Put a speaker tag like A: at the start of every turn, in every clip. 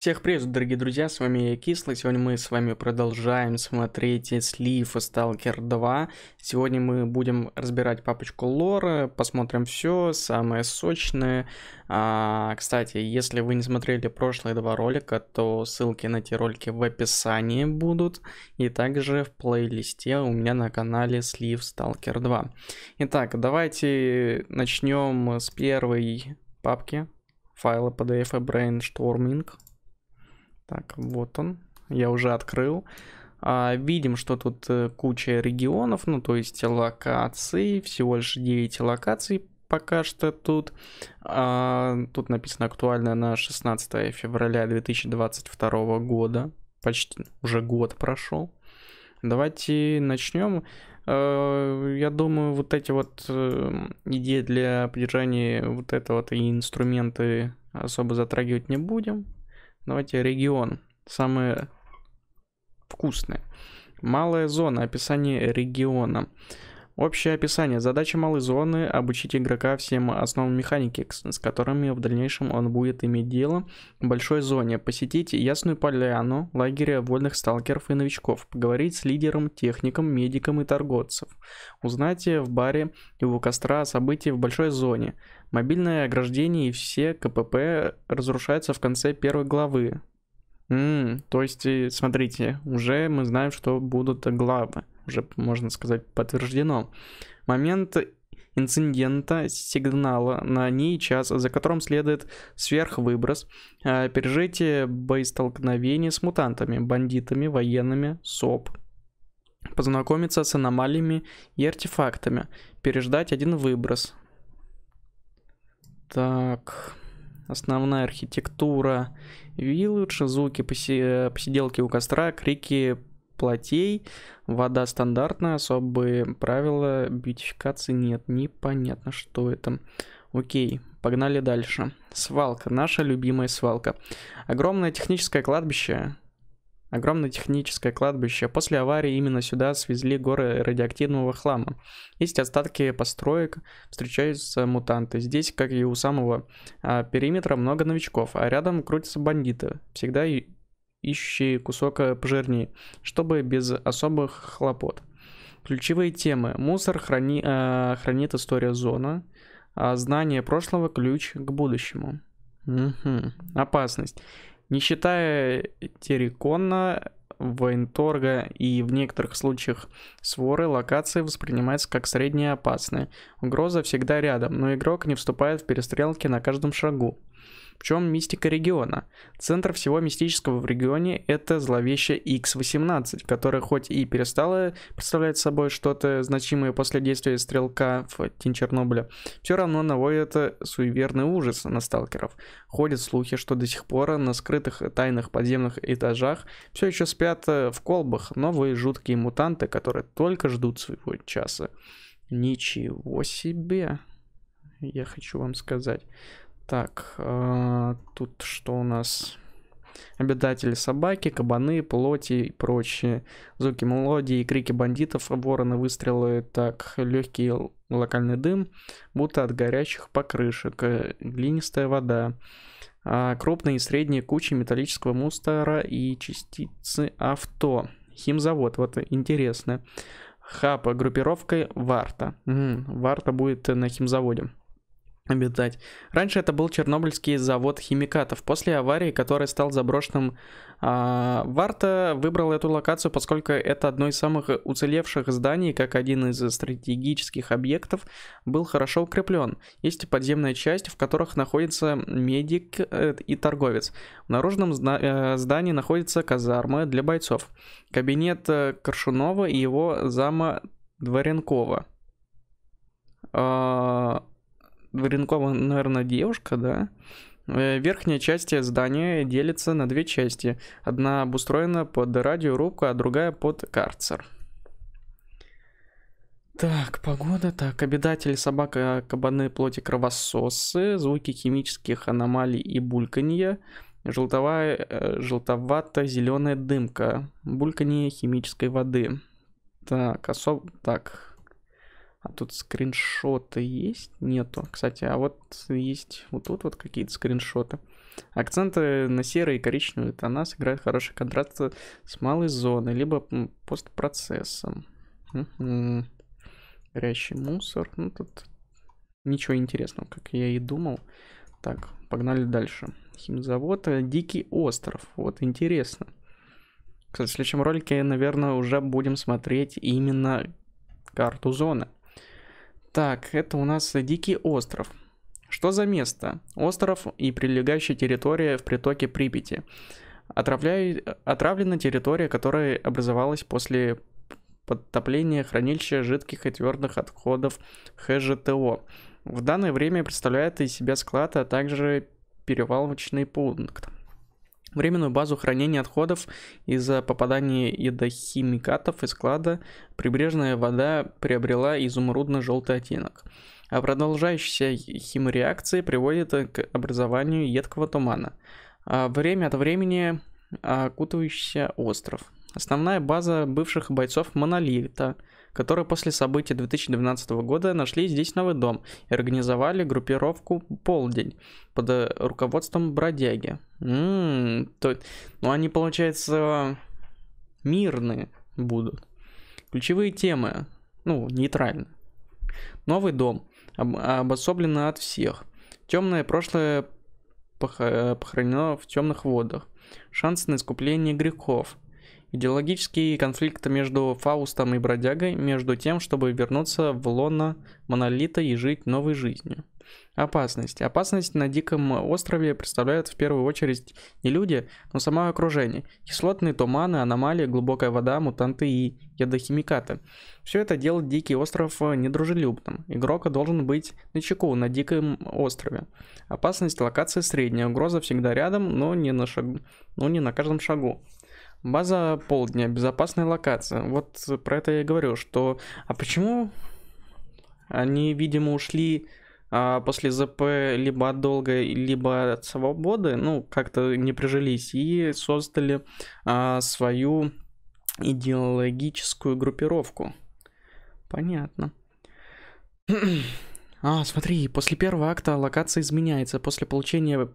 A: Всех привет, дорогие друзья, с вами я, Кислый. Сегодня мы с вами продолжаем смотреть слив Сталкер 2. Сегодня мы будем разбирать папочку лора, посмотрим все, самое сочное. А, кстати, если вы не смотрели прошлые два ролика, то ссылки на эти ролики в описании будут. И также в плейлисте у меня на канале слив Сталкер 2. Итак, давайте начнем с первой папки файла PDF Brainstorming. Так, вот он. Я уже открыл. А, видим, что тут э, куча регионов, ну то есть локаций, всего лишь 9 локаций пока что тут. А, тут написано актуально на 16 февраля 2022 года. Почти уже год прошел. Давайте начнем. А, я думаю, вот эти вот э, идеи для поддержания вот этого вот и инструменты особо затрагивать не будем. Давайте регион. Самые вкусные. Малая зона. Описание региона. Общее описание. Задача малой зоны – обучить игрока всем основам механики, с которыми в дальнейшем он будет иметь дело в большой зоне. Посетить Ясную Поляну, лагеря вольных сталкеров и новичков. Поговорить с лидером, техником, медиком и торговцев. Узнать э, в баре и у костра события в большой зоне. Мобильное ограждение и все КПП разрушаются в конце первой главы. М -м, то есть, э, смотрите, уже мы знаем, что будут главы уже, можно сказать, подтверждено. Момент инцидента сигнала на ней час, за которым следует сверхвыброс, э, пережитие боестолкновений с мутантами, бандитами, военными, СОП, познакомиться с аномалиями и артефактами, переждать один выброс. Так, основная архитектура виллы, звуки посиделки у костра, крики плотей. Вода стандартная, особые правила бьютификации нет. Непонятно, что это. Окей, погнали дальше. Свалка, наша любимая свалка. Огромное техническое кладбище, Огромное техническое кладбище. После аварии именно сюда свезли горы радиоактивного хлама. Есть остатки построек, встречаются мутанты. Здесь, как и у самого а, периметра, много новичков, а рядом крутятся бандиты. Всегда и ищущие кусока пожирнее, чтобы без особых хлопот. Ключевые темы. Мусор храни, э, хранит история зона, а знание прошлого – ключ к будущему. Угу. Опасность. Не считая Террикона, военторга и в некоторых случаях своры локации воспринимаются как средне опасные. Угроза всегда рядом, но игрок не вступает в перестрелки на каждом шагу. Причем мистика региона. Центр всего мистического в регионе это зловещая X-18, которая хоть и перестала представлять собой что-то значимое после действия стрелка в Тень Чернобыля, все равно наводит суеверный ужас на сталкеров. Ходят слухи, что до сих пор на скрытых тайных подземных этажах все еще спят э, в колбах новые жуткие мутанты, которые только ждут своего часа. Ничего себе, я хочу вам сказать. Так, э, тут что у нас? Обитатели собаки, кабаны, плоти и прочие. Звуки мелодии, крики бандитов, вороны, выстрелы, так, легкий локальный дым, будто от горячих покрышек, э, глинистая вода, а крупные и средние кучи металлического мусора и частицы авто. Химзавод, вот интересно. Хапа, группировка Варта. Угу. Варта будет на химзаводе обитать. Раньше это был Чернобыльский завод химикатов. После аварии, который стал заброшенным, а, Варта выбрал эту локацию, поскольку это одно из самых уцелевших зданий, как один из стратегических объектов, был хорошо укреплен. Есть подземная часть, в которых находится медик э, и торговец. В наружном э, здании находится казарма для бойцов, кабинет э, Коршунова и его зама Дворенкова. А, Варенкова, наверное, девушка, да? Э, верхняя часть здания делится на две части. Одна обустроена под радиорубку, а другая под карцер. Так, погода, так, обитатели собака, э, кабаны, плоти, кровососы, звуки химических аномалий и бульканье, желтовая, э, желтовато-зеленая дымка, бульканье химической воды. Так, особ... так, а тут скриншоты есть? Нету. Кстати, а вот есть вот тут вот какие-то скриншоты. Акценты на серые и коричневые тона сыграют хороший контраст с малой зоной, либо постпроцессом. Угу. Горящий мусор. Ну, тут ничего интересного, как я и думал. Так, погнали дальше. Химзавод э, Дикий остров. Вот интересно. Кстати, в следующем ролике, наверное, уже будем смотреть именно карту зоны. Так, это у нас Дикий остров. Что за место? Остров и прилегающая территория в притоке Припяти. Отравляю... Отравлена территория, которая образовалась после подтопления хранилища жидких и твердых отходов ХЖТО. В данное время представляет из себя склад, а также перевалочный пункт. Временную базу хранения отходов из-за попадания едохимикатов из склада прибрежная вода приобрела изумрудно-желтый оттенок. А продолжающаяся химреакция приводит к образованию едкого тумана. А время от времени окутывающийся остров. Основная база бывших бойцов Монолита – которые после событий 2012 года нашли здесь новый дом и организовали группировку «Полдень» под э, руководством бродяги. м м-м, то, ну они, получается, мирные будут. Ключевые темы, ну, нейтрально. Новый дом, об- обособленно от всех. Темное прошлое пох- э, похоронено в темных водах. Шанс на искупление грехов – Идеологический конфликт между Фаустом и Бродягой, между тем, чтобы вернуться в лоно Монолита и жить новой жизнью. Опасность. Опасность на Диком острове представляют в первую очередь не люди, но само окружение. Кислотные туманы, аномалии, глубокая вода, мутанты и ядохимикаты. Все это делает Дикий остров недружелюбным. Игрок должен быть на чеку на Диком острове. Опасность локации средняя, угроза всегда рядом, но не на, шаг... но не на каждом шагу. База полдня, безопасная локация. Вот про это я и говорю, что... А почему они, видимо, ушли а, после ЗП либо от долга, либо от свободы, ну, как-то не прижились, и создали а, свою идеологическую группировку. Понятно. А, смотри, после первого акта локация изменяется. После получения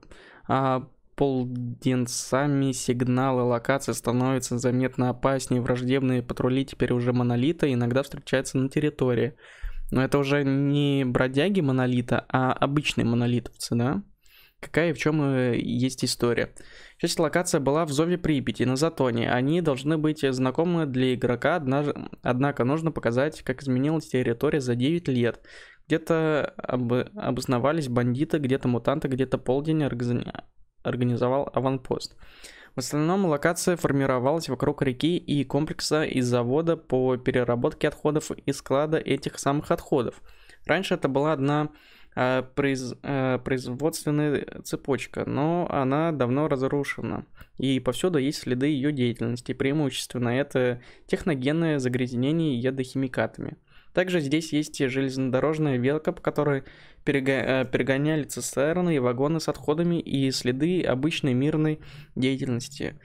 A: а, полденцами сигналы локации становятся заметно опаснее, враждебные патрули теперь уже монолита иногда встречаются на территории. Но это уже не бродяги монолита, а обычные монолитовцы, да? Какая и в чем э, есть история. Часть локация была в Зове Припяти, на Затоне. Они должны быть знакомы для игрока, однако нужно показать, как изменилась территория за 9 лет. Где-то об... обосновались бандиты, где-то мутанты, где-то полдень, органи организовал аванпост. В остальном локация формировалась вокруг реки и комплекса из завода по переработке отходов и склада этих самых отходов. Раньше это была одна э, произ, э, производственная цепочка, но она давно разрушена. И повсюду есть следы ее деятельности. Преимущественно это техногенное загрязнение ядохимикатами. Также здесь есть железнодорожная велка, по которой Э, перегоняли цистерны и вагоны с отходами и следы обычной мирной деятельности.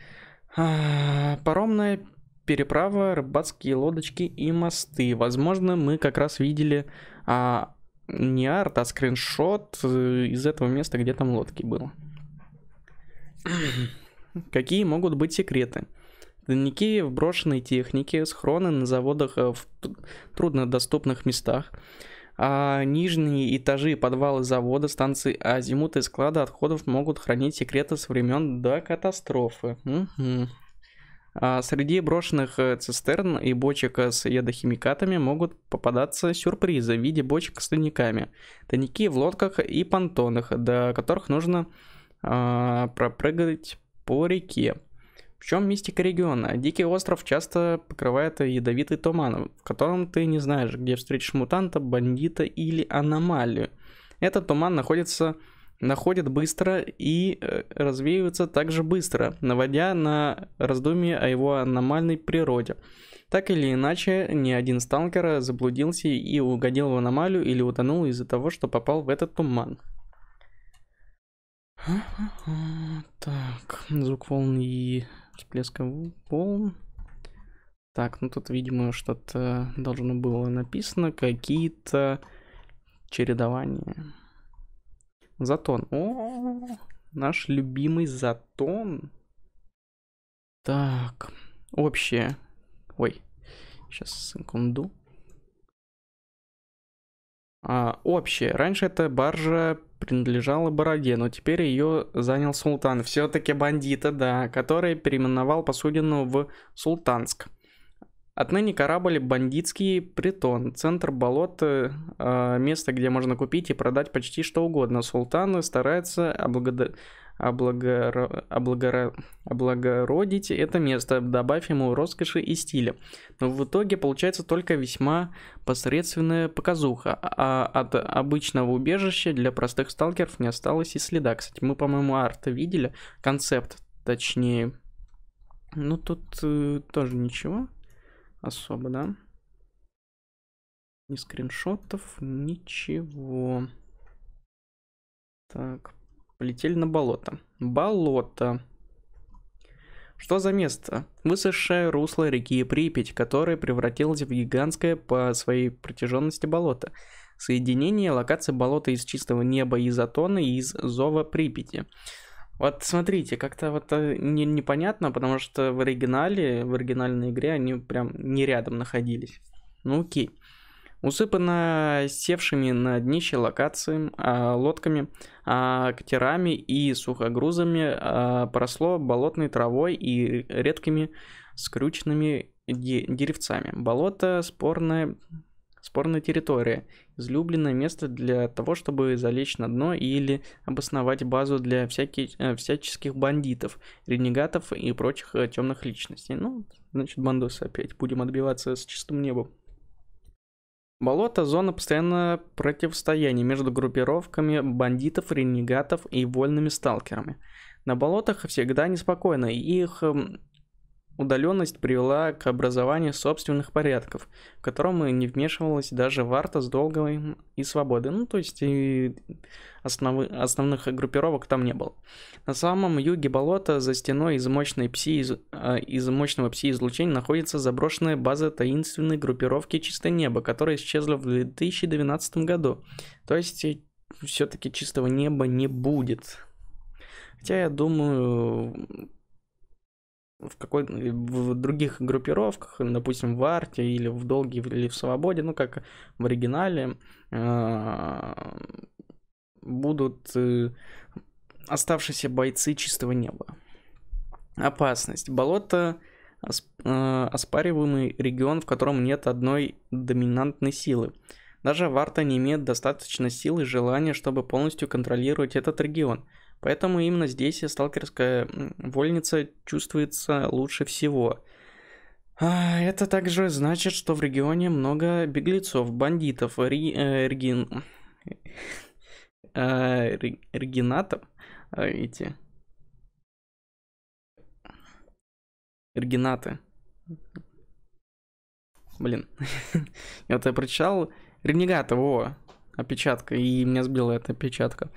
A: А, паромная переправа, рыбацкие лодочки и мосты. Возможно, мы как раз видели а, не арт, а скриншот э, из этого места, где там лодки было. Какие могут быть секреты? Дневники в брошенной технике, схроны на заводах э, в труднодоступных местах, а нижние этажи и подвалы завода, станции Азимута и склада отходов могут хранить секреты со времен до катастрофы. Угу. А среди брошенных э, цистерн и бочек с ядохимикатами могут попадаться сюрпризы в виде бочек с тайниками. Тайники в лодках и понтонах, до которых нужно а, пропрыгать по реке. В чем мистика региона? Дикий остров часто покрывает ядовитый туман, в котором ты не знаешь, где встретишь мутанта, бандита или аномалию. Этот туман находится находит быстро и э, развеиваются также быстро, наводя на раздумие о его аномальной природе. Так или иначе, ни один сталкер заблудился и угодил в аномалию или утонул из-за того, что попал в этот туман. Так, звук волны всплеском волн. Так, ну тут, видимо, что-то должно было написано, какие-то чередования. Затон. О, наш любимый затон. Так, общее. Ой, сейчас секунду. А, общее. Раньше это баржа принадлежала Бороде, но теперь ее занял султан. Все-таки бандита, да, который переименовал посудину в Султанск. Отныне корабль «Бандитский притон», центр болот, э, а, место, где можно купить и продать почти что угодно. Султан старается облагодетельствовать облагоро... Облагоро... облагородить это место, добавь ему роскоши и стиля. Но в итоге получается только весьма посредственная показуха, а от обычного убежища для простых сталкеров не осталось и следа. Кстати, мы, по-моему, арт видели, концепт точнее. Ну, тут э, тоже ничего особо, да? Ни скриншотов, ничего. Так, Полетели на болото. Болото. Что за место? Высохшее русло реки Припять, которое превратилось в гигантское по своей протяженности болото. Соединение локации болота из чистого неба изотона и из зова Припяти. Вот смотрите, как-то вот э, не, непонятно, потому что в оригинале, в оригинальной игре они прям не рядом находились. Ну окей усыпана севшими на днище локациями, а, лодками, а, катерами и сухогрузами, а, поросло болотной травой и редкими скрюченными деревцами. Болото спорное спорная территория, излюбленное место для того, чтобы залечь на дно или обосновать базу для всяких, э, всяческих бандитов, ренегатов и прочих э, темных личностей. Ну, значит, бандосы опять. Будем отбиваться с чистым небом. Болото – зона постоянного противостояния между группировками бандитов, ренегатов и вольными сталкерами. На болотах всегда неспокойно, их Удаленность привела к образованию собственных порядков, в котором не вмешивалась даже варта с долговой и свободы. Ну, то есть и основы, основных группировок там не было. На самом юге болота за стеной из, мощной пси, из, э, из мощного пси-излучения находится заброшенная база таинственной группировки «Чистое небо», которая исчезла в 2012 году. То есть э, все-таки чистого неба не будет. Хотя я думаю, в какой в других группировках, допустим, в арте или в долге или в свободе, ну как в оригинале, э, будут э, оставшиеся бойцы чистого неба. Опасность. Болото э, оспариваемый регион, в котором нет одной доминантной силы. Даже Варта не имеет достаточно сил и желания, чтобы полностью контролировать этот регион – Поэтому именно здесь сталкерская вольница чувствуется лучше всего. А это также значит, что в регионе много беглецов, бандитов, ри, э, регин, э, а, регинатов, видите, а, регинаты. Блин, я это я прочитал ренегата, о, опечатка, и меня сбила эта опечатка.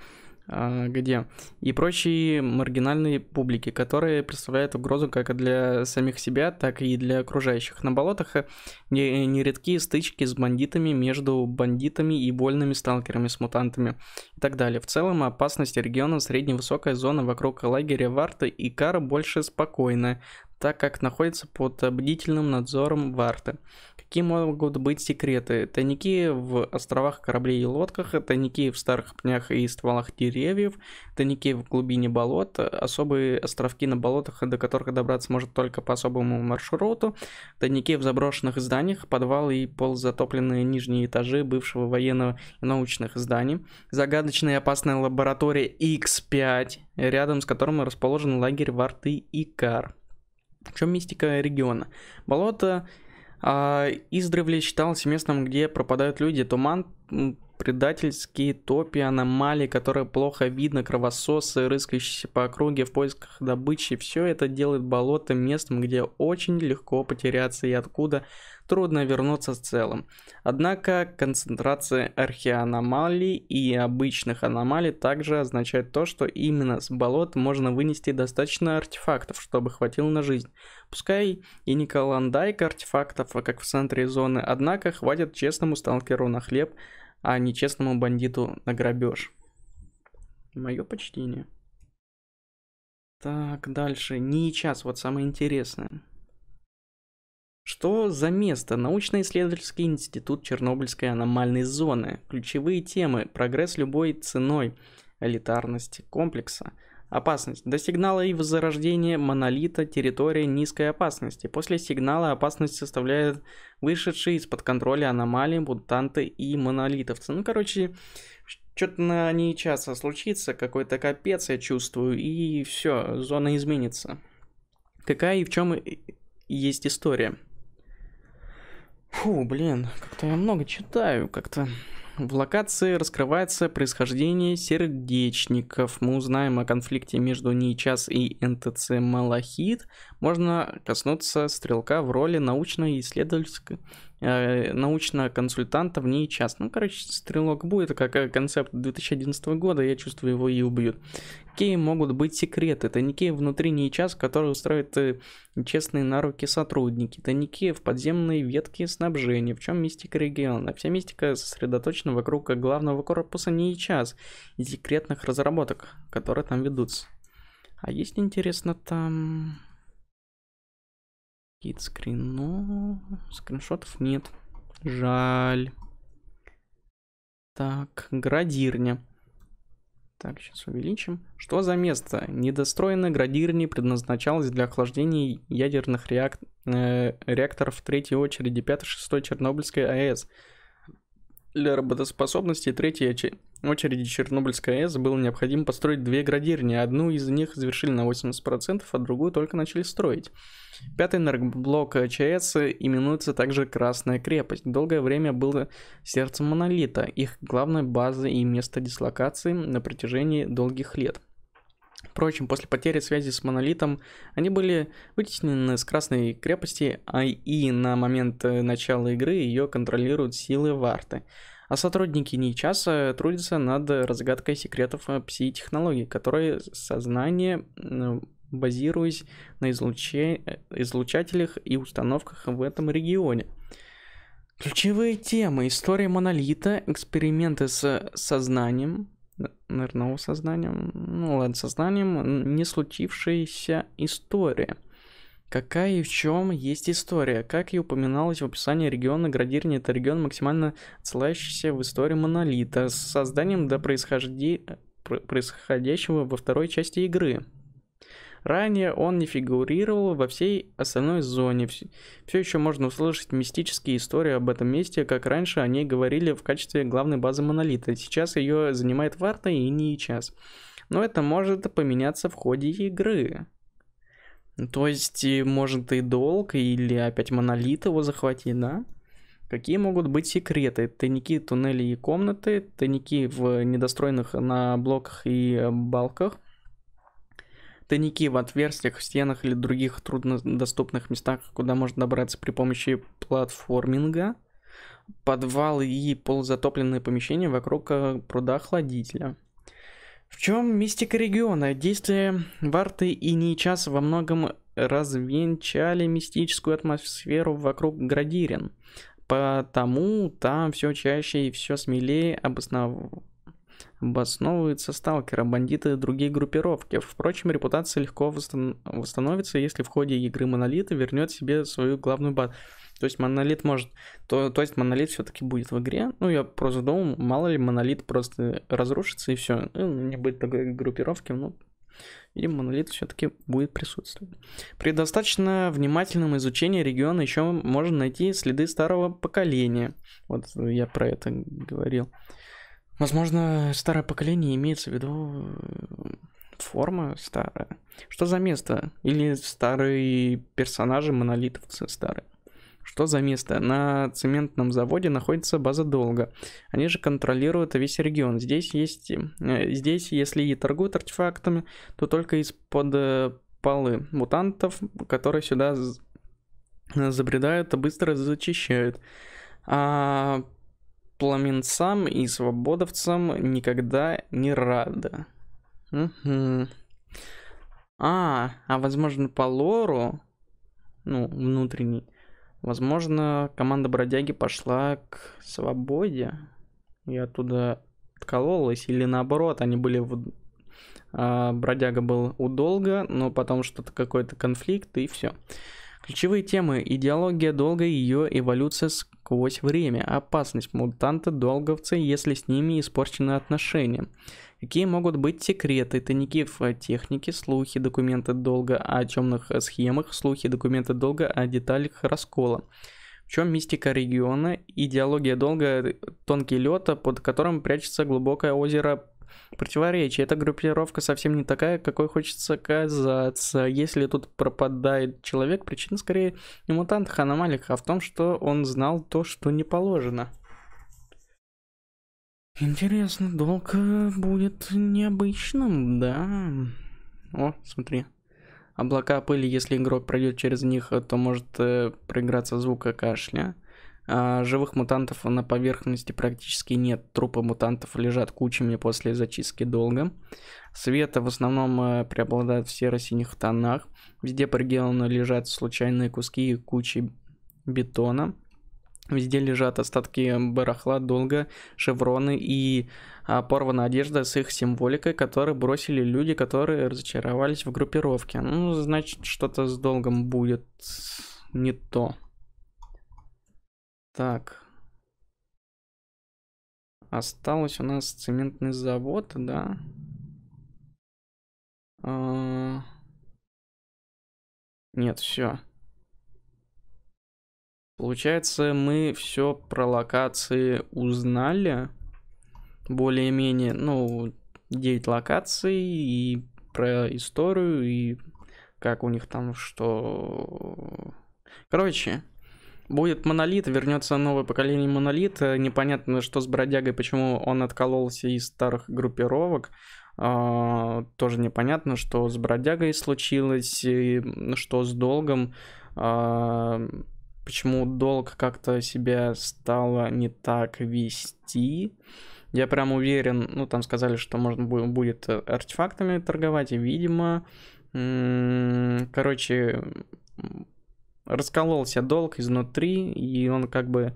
A: А, где и прочие маргинальные публики, которые представляют угрозу как для самих себя, так и для окружающих. На болотах э, нередки стычки с бандитами между бандитами и больными сталкерами с мутантами и так далее. В целом опасность региона средневысокая зона вокруг лагеря Варта и Кара больше спокойная, так как находится под бдительным надзором Варта. Какие могут быть секреты? Тайники в островах кораблей и лодках, тайники в старых пнях и стволах деревьев, тайники в глубине болот, особые островки на болотах, до которых добраться может только по особому маршруту, тайники в заброшенных зданиях, подвалы и полузатопленные нижние этажи бывшего военного и научных зданий, загадочная и опасная лаборатория X5, рядом с которым расположен лагерь Варты и Кар. В чем мистика региона? Болото а, Издревле считалось местом, где пропадают люди. Туман предательские топи, аномалии, которые плохо видно, кровососы, рыскающиеся по округе в поисках добычи. Все это делает болото местом, где очень легко потеряться и откуда трудно вернуться с целым. Однако концентрация археоаномалий и обычных аномалий также означает то, что именно с болот можно вынести достаточно артефактов, чтобы хватило на жизнь. Пускай и не колондайка артефактов, а как в центре зоны, однако хватит честному сталкеру на хлеб – а нечестному бандиту на грабеж. Мое почтение. Так, дальше. Не час, вот самое интересное. Что за место? Научно-исследовательский институт Чернобыльской аномальной зоны. Ключевые темы. Прогресс любой ценой. Элитарность комплекса. Опасность. До сигнала и возрождения монолита территория низкой опасности. После сигнала опасность составляет вышедшие из-под контроля аномалии, мутанты и монолитовцы. Ну, короче, что-то на ней часто случится, какой-то капец я чувствую, и все, зона изменится. Какая и в чем есть история? Фу, блин, как-то я много читаю, как-то... В локации раскрывается происхождение сердечников. Мы узнаем о конфликте между НИЧАС и НТЦ Малахит. Можно коснуться стрелка в роли научно-исследовательской Э, научного консультанта в ней час. Ну, короче, стрелок будет, как э, концепт 2011 года, я чувствую, его и убьют. Кей могут быть секреты? Тайники внутри не час, которые устраивают э, честные на руки сотрудники. Тайники в подземные ветки снабжения. В чем мистика региона? Вся мистика сосредоточена вокруг главного корпуса не час и секретных разработок, которые там ведутся. А есть интересно там... Какие-то скрины. Ну, скриншотов нет. Жаль. Так, градирня. Так, сейчас увеличим. Что за место? Недостроенная градирня предназначалась для охлаждения ядерных реак... э, реакторов третьей очереди 5-6 Чернобыльской АЭС. Для работоспособности третьей очереди очереди Чернобыльской АЭС было необходимо построить две градирни. Одну из них завершили на 80%, а другую только начали строить. Пятый энергоблок ЧАЭС именуется также «Красная крепость». Долгое время было сердцем монолита, их главной базой и место дислокации на протяжении долгих лет. Впрочем, после потери связи с Монолитом они были вытеснены с Красной крепости, а и на момент э, начала игры ее контролируют силы Варты а сотрудники НИЧАСа трудятся над разгадкой секретов пси-технологий, которые сознание базируясь на излуче... излучателях и установках в этом регионе. Ключевые темы – история монолита, эксперименты с сознанием, наверное, сознанием, ну ладно, сознанием, не случившаяся история – Какая и в чем есть история? Как и упоминалось в описании региона, Градирни – это регион, максимально ссылающийся в истории монолита, с созданием до происхожди... происходящего во второй части игры. Ранее он не фигурировал во всей остальной зоне. Все еще можно услышать мистические истории об этом месте, как раньше о ней говорили в качестве главной базы монолита. Сейчас ее занимает Варта и не час. Но это может поменяться в ходе игры. Ну, то есть, может, и долг, или опять монолит его захватить, да? Какие могут быть секреты? Тайники, туннели и комнаты, тайники в недостроенных на блоках и балках, тайники в отверстиях, в стенах или других труднодоступных местах, куда можно добраться при помощи платформинга, подвалы и полузатопленные помещения вокруг э, пруда-охладителя – в чем мистика региона? Действия Варты и Нейчас во многом развенчали мистическую атмосферу вокруг Градирин. Потому там все чаще и все смелее обоснов... обосновываются сталкеры, бандиты и другие группировки. Впрочем, репутация легко восстан... восстановится, если в ходе игры Монолита вернет себе свою главную базу. То есть монолит может... То, то есть монолит все-таки будет в игре. Ну, я просто думал, мало ли монолит просто разрушится и все. Не ну, будет такой группировки, ну, и монолит все-таки будет присутствовать. При достаточно внимательном изучении региона еще можно найти следы старого поколения. Вот я про это говорил. Возможно, старое поколение имеется в виду э, форма старая. Что за место? Или старые персонажи монолитовцы старые? Что за место? На цементном заводе находится база долга. Они же контролируют весь регион. Здесь есть... Э, здесь, если и торгуют артефактами, то только из-под э, полы мутантов, которые сюда э, забредают, быстро зачищают. А пламенцам и свободовцам никогда не рада. Угу. А, а возможно по лору, ну, внутренний, Возможно, команда бродяги пошла к свободе и оттуда откололась, или наоборот, они были в... А, бродяга был у долга, но потом что-то какой-то конфликт и все. Ключевые темы – идеология долга и ее эволюция с сквозь время, опасность мутанта долговцы если с ними испорчены отношения. Какие могут быть секреты, тайники в технике, слухи, документы долга о темных схемах, слухи, документы долга о деталях раскола. В чем мистика региона, идеология долга, тонкий лед, под которым прячется глубокое озеро противоречий. Эта группировка совсем не такая, какой хочется казаться. Если тут пропадает человек, причина скорее не в мутантах, а аномалиях, а в том, что он знал то, что не положено. Интересно, долг э, будет необычным, да? О, смотри. Облака пыли, если игрок пройдет через них, то может э, проиграться звука кашля. А, живых мутантов на поверхности практически нет. Трупы мутантов лежат кучами после зачистки долго. Света в основном э, преобладает в серо-синих тонах. Везде по региону лежат случайные куски и кучи бетона. Везде лежат остатки барахла, долга, шевроны и а, порванная одежда с их символикой, которые бросили люди, которые разочаровались в группировке. Ну, значит, что-то с долгом будет не то. Так. Осталось у нас цементный завод, да? А... Нет, все. Получается, мы все про локации узнали. Более-менее, ну, 9 локаций и про историю, и как у них там что... Короче, Будет монолит, вернется новое поколение монолит. Э, непонятно, что с бродягой, почему он откололся из старых группировок. А, тоже непонятно, что с бродягой случилось, и что с долгом. А, почему долг как-то себя стало не так вести. Я прям уверен, ну там сказали, что можно будет э, артефактами торговать, и видимо, короче, раскололся долг изнутри, и он как бы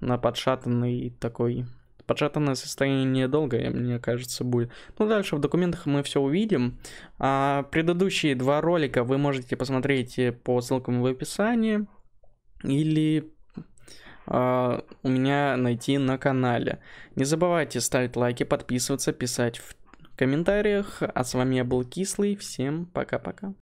A: на подшатанный такой... подшатанное состояние долга, мне кажется, будет. Ну, дальше в документах мы все увидим. А предыдущие два ролика вы можете посмотреть э, по ссылкам в описании или а, у меня найти на канале. Не забывайте ставить лайки, подписываться, писать в комментариях. А с вами я был Кислый. Всем пока-пока.